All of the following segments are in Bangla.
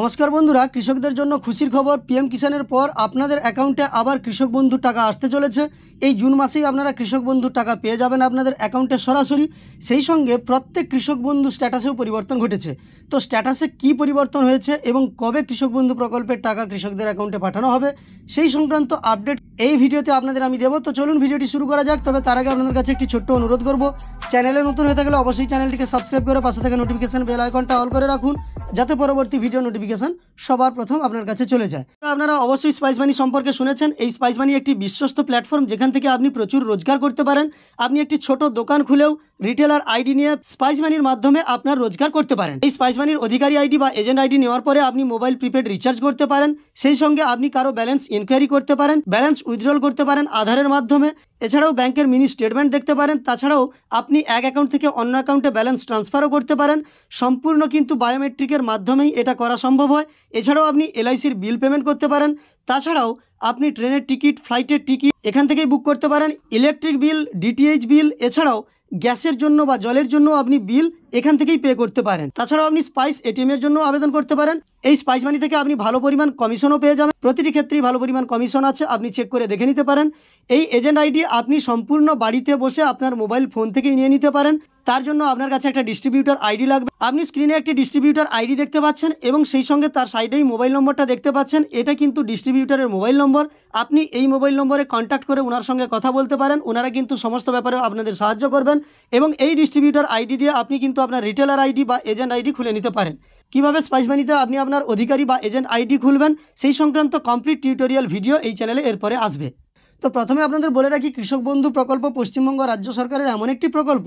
নমস্কার বন্ধুরা কৃষকদের জন্য খুশির খবর পিএম কিষানের পর আপনাদের অ্যাকাউন্টে আবার কৃষক বন্ধু টাকা আসতে চলেছে এই জুন মাসেই আপনারা কৃষক বন্ধু টাকা পেয়ে যাবেন আপনাদের অ্যাকাউন্টে সরাসরি সেই সঙ্গে প্রত্যেক কৃষক বন্ধু স্ট্যাটাসেও পরিবর্তন ঘটেছে তো স্ট্যাটাসে কি পরিবর্তন হয়েছে এবং কবে কৃষক বন্ধু প্রকল্পের টাকা কৃষকদের অ্যাকাউন্টে পাঠানো হবে সেই সংক্রান্ত আপডেট এই ভিডিওতে আপনাদের আমি দেবো তো চলুন ভিডিওটি শুরু করা যাক তবে তার আগে আপনাদের কাছে একটি ছোট্ট অনুরোধ করব চ্যানেলে নতুন হয়ে থাকলে অবশ্যই চ্যানেলটিকে সাবস্ক্রাইব করে পাশে থাকা নোটিফিকেশন বেল আইকনটা অল করে রাখুন যাতে পরবর্তী ভিডিও নোটিফিকেশান সবার প্রথম আপনার কাছে চলে যায় আপনারা অবশ্যই স্পাইস মানি সম্পর্কে শুনেছেন এই স্পাইস মানি একটি বিশ্বস্ত প্ল্যাটফর্ম যেখান থেকে আপনি প্রচুর রোজগার করতে পারেন আপনি একটি ছোট দোকান খুলেও রিটেলার আইডি নিয়ে স্পাইস মানির মাধ্যমে আপনার রোজগার করতে পারেন এই স্পাইস মানির অধিকারী আইডি বা এজেন্ট আইডি নেওয়ার পরে আপনি মোবাইল প্রিপেড রিচার্জ করতে পারেন সেই সঙ্গে আপনি কারো ব্যালেন্স ইনকোয়ারি করতে পারেন ব্যালেন্স উইথড্রল করতে পারেন আধারের মাধ্যমে এছাড়াও ব্যাংকের মিনি স্টেটমেন্ট দেখতে পারেন তাছাড়াও আপনি এক অ্যাকাউন্ট থেকে অন্য অ্যাকাউন্টে ব্যালেন্স ট্রান্সফারও করতে পারেন সম্পূর্ণ কিন্তু বায়োমেট্রিকের মাধ্যমেই এটা করা সম্ভব হয় এছাড়াও আপনি এলআইসির বিল পেমেন্ট করতে পারেন তাছাড়াও আপনি ট্রেনের টিকিট ফ্লাইটের টিকিট এখান থেকেই বুক করতে পারেন ইলেকট্রিক বিল ডিটিএইচ বিল এছাড়াও গ্যাসের জন্য বা জলের জন্য আপনি বিল এখান থেকেই পে করতে পারেন তাছাড়াও আপনি স্পাইস এটিএম এর জন্য আবেদন করতে পারেন এই স্পাইস মানি থেকে আপনি ভালো পরিমাণ কমিশনও পেয়ে যাবেন প্রতিটি ক্ষেত্রেই ভালো পরিমাণ কমিশন আছে আপনি চেক করে দেখে নিতে পারেন এই এজেন্ট আইডি আপনি সম্পূর্ণ বাড়িতে বসে আপনার মোবাইল ফোন থেকেই নিয়ে নিতে পারেন তার জন্য আপনার কাছে একটা ডিস্ট্রিবিউটার আইডি লাগবে আপনি স্ক্রিনে একটি ডিস্ট্রিবিউটার আইডি দেখতে পাচ্ছেন এবং সেই সঙ্গে তার সাইডেই মোবাইল নম্বরটা দেখতে পাচ্ছেন এটা কিন্তু ডিস্ট্রিবিউটারের মোবাইল নম্বর আপনি এই মোবাইল নম্বরে কন্ট্যাক্ট করে ওনার সঙ্গে কথা বলতে পারেন ওনারা কিন্তু সমস্ত ব্যাপারে আপনাদের সাহায্য করবেন এবং এই ডিস্ট্রিবিউটার আইডি দিয়ে আপনি কিন্তু আপনার রিটেলার আইডি বা এজেন্ট আইডি খুলে নিতে পারেন কিভাবে স্পাইস মানিতে আপনি আপনার অধিকারী বা এজেন্ট আইডি খুলবেন সেই সংক্রান্ত কমপ্লিট টিউটোরিয়াল ভিডিও এই চ্যানেলে এরপরে আসবে তো প্রথমে আপনাদের বলে রাখি কৃষক বন্ধু প্রকল্প পশ্চিমবঙ্গ রাজ্য সরকারের এমন একটি প্রকল্প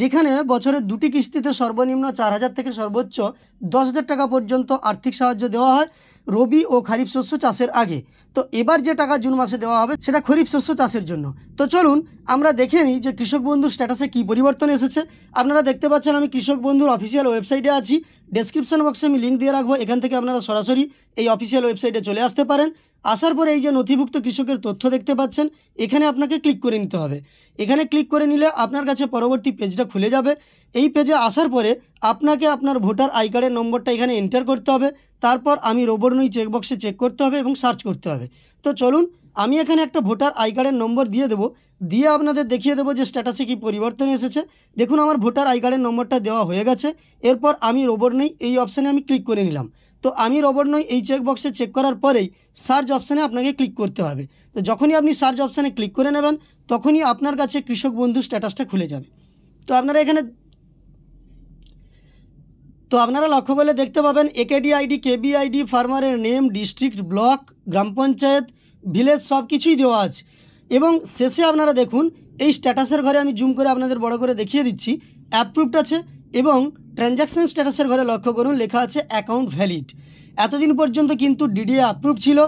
যেখানে বছরে দুটি কিস্তিতে সর্বনিম্ন চার হাজার থেকে সর্বোচ্চ দশ হাজার টাকা পর্যন্ত আর্থিক সাহায্য দেওয়া হয় রবি ও খারিফ শস্য চাষের আগে তো এবার যে টাকা জুন মাসে দেওয়া হবে সেটা খরিফ শস্য চাষের জন্য তো চলুন আমরা দেখে নিই যে কৃষক বন্ধুর স্ট্যাটাসে কি পরিবর্তন এসেছে আপনারা দেখতে পাচ্ছেন আমি কৃষক বন্ধুর অফিসিয়াল ওয়েবসাইটে আছি ডেসক্রিপশন বক্সে আমি লিঙ্ক দিয়ে রাখবো এখান থেকে আপনারা সরাসরি এই অফিসিয়াল ওয়েবসাইটে চলে আসতে পারেন আসার পরে এই যে নথিভুক্ত কৃষকের তথ্য দেখতে পাচ্ছেন এখানে আপনাকে ক্লিক করে নিতে হবে এখানে ক্লিক করে নিলে আপনার কাছে পরবর্তী পেজটা খুলে যাবে এই পেজে আসার পরে আপনাকে আপনার ভোটার আই কার্ডের নম্বরটা এখানে এন্টার করতে হবে তারপর আমি রোবট নই চেকবক্সে চেক করতে হবে এবং সার্চ করতে হবে তো চলুন আমি এখানে একটা ভোটার আই কার্ডের নম্বর দিয়ে দেবো দিয়ে আপনাদের দেখিয়ে দেবো যে স্ট্যাটাসে কি পরিবর্তন এসেছে দেখুন আমার ভোটার আই কার্ডের নম্বরটা দেওয়া হয়ে গেছে এরপর আমি রোবট নেই এই অপশানে আমি ক্লিক করে নিলাম তো আমি রবট নই এই চেকবক্সে চেক করার পরেই সার্চ অপশানে আপনাকে ক্লিক করতে হবে তো যখনই আপনি সার্চ অপশানে ক্লিক করে নেবেন তখনই আপনার কাছে কৃষক বন্ধু স্ট্যাটাসটা খুলে যাবে তো আপনারা এখানে তো আপনারা লক্ষ্য করলে দেখতে পাবেন একেডি আইডি কেবি আইডি ফার্মারের নেম ডিস্ট্রিক্ট ব্লক গ্রাম পঞ্চায়েত ভিলেজ সব কিছুই দেওয়া আছে এবং শেষে আপনারা দেখুন এই স্ট্যাটাসের ঘরে আমি জুম করে আপনাদের বড় করে দেখিয়ে দিচ্ছি অ্যাপ্রুভড আছে এবং ট্রানজ্যাকশান স্ট্যাটাসের ঘরে লক্ষ্য করুন লেখা আছে অ্যাকাউন্ট ভ্যালিড এতদিন পর্যন্ত কিন্তু ডিডিএ আপ্রুভ ছিল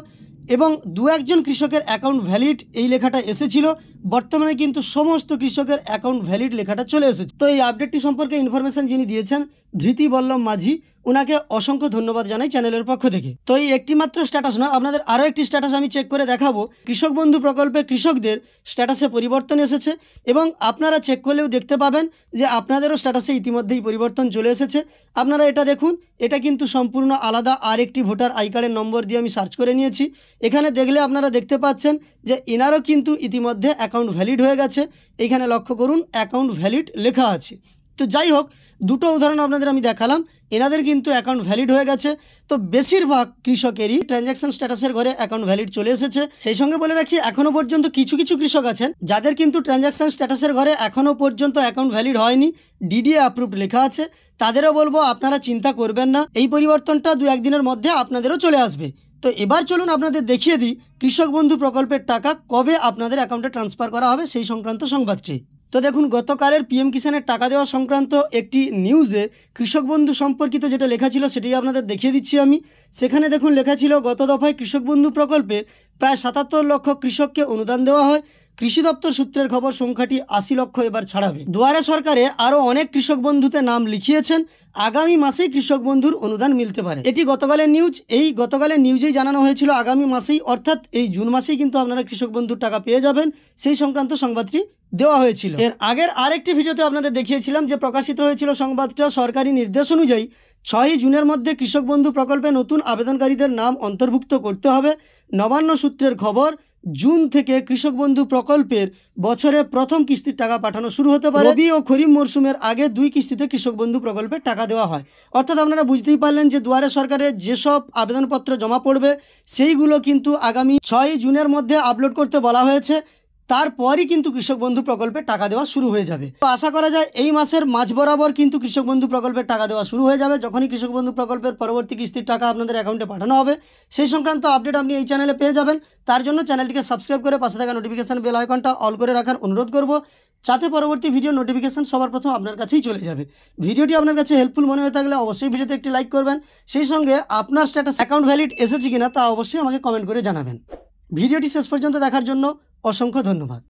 এবং দু একজন কৃষকের অ্যাকাউন্ট ভ্যালিড এই লেখাটা এসেছিল বর্তমানে কিন্তু সমস্ত কৃষকের অ্যাকাউন্ট ভ্যালিড লেখাটা চলে এসেছে তো এই আপডেটটি সম্পর্কে ইনফরমেশন যিনি দিয়েছেন ধৃতি বল্লভ মাঝি ওনাকে অসংখ্য ধন্যবাদ জানাই চ্যানেলের পক্ষ থেকে তো এই একটি মাত্র স্ট্যাটাস না আপনাদের আরও একটি স্ট্যাটাস আমি চেক করে দেখাবো কৃষক বন্ধু প্রকল্পে কৃষকদের স্ট্যাটাসে পরিবর্তন এসেছে এবং আপনারা চেক করলেও দেখতে পাবেন যে আপনাদেরও স্ট্যাটাসে ইতিমধ্যেই পরিবর্তন চলে এসেছে আপনারা এটা দেখুন এটা কিন্তু সম্পূর্ণ আলাদা আর একটি ভোটার আই কার্ডের নম্বর দিয়ে আমি সার্চ করে নিয়েছি এখানে দেখলে আপনারা দেখতে পাচ্ছেন যে এনারও কিন্তু ইতিমধ্যে অ্যাকাউন্ট অ্যাকাউন্ট ভ্যালিড হয়ে গেছে এখানে লক্ষ্য করুন অ্যাকাউন্ট ভ্যালিড লেখা আছে তো যাই হোক দুটো উদাহরণ আপনাদের আমি দেখালাম এনাদের কিন্তু অ্যাকাউন্ট ভ্যালিড হয়ে গেছে তো বেশিরভাগ কৃষকেরই ট্রানজ্যাকশন স্ট্যাটাসের ঘরে অ্যাকাউন্ট ভ্যালিড চলে এসেছে সেই সঙ্গে বলে রাখি এখনও পর্যন্ত কিছু কিছু কৃষক আছেন যাদের কিন্তু ট্রানজ্যাকশন স্ট্যাটাসের ঘরে এখনও পর্যন্ত অ্যাকাউন্ট ভ্যালিড হয়নি ডিডিএ অ্যাপ্রুভড লেখা আছে তাদেরও বলবো আপনারা চিন্তা করবেন না এই পরিবর্তনটা দু একদিনের মধ্যে আপনাদেরও চলে আসবে তো এবার চলুন আপনাদের দেখিয়ে দিই কৃষক বন্ধু প্রকল্পের টাকা কবে আপনাদের অ্যাকাউন্টে ট্রান্সফার করা হবে সেই সংক্রান্ত সংবাদটি তো দেখুন গতকালের পিএম কিষানের টাকা দেওয়া সংক্রান্ত একটি নিউজে কৃষক বন্ধু সম্পর্কিত যেটা লেখা ছিল সেটি আপনাদের দেখিয়ে দিচ্ছি আমি সেখানে দেখুন লেখা ছিল গত দফায় কৃষক বন্ধু প্রকল্পে প্রায় সাতাত্তর লক্ষ কৃষককে অনুদান দেওয়া হয় কৃষি দপ্তর সূত্রের খবর সংখ্যাটি আশি লক্ষ এবার ছাড়াবে দুয়ারে সরকারে আরও অনেক কৃষক বন্ধুতে নাম লিখিয়েছেন আগামী মাসেই কৃষক বন্ধুর অনুদান মিলতে পারে এটি গতকালের নিউজ এই গতকালের নিউজেই জানানো হয়েছিল আগামী মাসেই অর্থাৎ এই জুন মাসেই কিন্তু আপনারা কৃষক বন্ধুর টাকা পেয়ে যাবেন সেই সংক্রান্ত সংবাদটি দেওয়া হয়েছিল এর আগের আরেকটি ভিডিওতে আপনাদের দেখিয়েছিলাম যে প্রকাশিত হয়েছিল সংবাদটা সরকারি নির্দেশ অনুযায়ী ছয়ই জুনের মধ্যে কৃষক বন্ধু প্রকল্পে নতুন আবেদনকারীদের নাম অন্তর্ভুক্ত করতে হবে নবান্ন সূত্রের খবর জুন থেকে কৃষক বন্ধু প্রকল্পের বছরে প্রথম কিস্তির টাকা পাঠানো শুরু হতে পারে রবি ও খরিফ মরসুমের আগে দুই কিস্তিতে কৃষক বন্ধু প্রকল্পের টাকা দেওয়া হয় অর্থাৎ আপনারা বুঝতেই পারলেন যে দুয়ারে সরকারের যেসব আবেদনপত্র জমা পড়বে সেইগুলো কিন্তু আগামী ছয় জুনের মধ্যে আপলোড করতে বলা হয়েছে তারপরই কিন্তু কৃষক বন্ধু প্রকল্পে টাকা দেওয়া শুরু হয়ে যাবে তো আশা করা যায় এই মাসের মাঝ বরাবর কিন্তু কৃষক বন্ধু প্রকল্পের টাকা দেওয়া শুরু হয়ে যাবে যখনই কৃষক বন্ধু প্রকল্পের পরবর্তী কিস্তির টাকা আপনাদের অ্যাকাউন্টে পাঠানো হবে সেই সংক্রান্ত আপডেট আপনি এই চ্যানেলে পেয়ে যাবেন তার জন্য চ্যানেলটিকে সাবস্ক্রাইব করে পাশে থাকা নোটিফিকেশান বেল আইকনটা অল করে রাখার অনুরোধ করব যাতে পরবর্তী ভিডিও নোটিফিকেশান সবার প্রথম আপনার কাছেই চলে যাবে ভিডিওটি আপনার কাছে হেল্পফুল মনে হয়ে থাকলে অবশ্যই ভিডিওতে একটি লাইক করবেন সেই সঙ্গে আপনার স্ট্যাটাস অ্যাকাউন্ট ভ্যালিড এসেছে কিনা তা অবশ্যই আমাকে কমেন্ট করে জানাবেন ভিডিওটি শেষ পর্যন্ত দেখার জন্য অসংখ্য ধন্যবাদ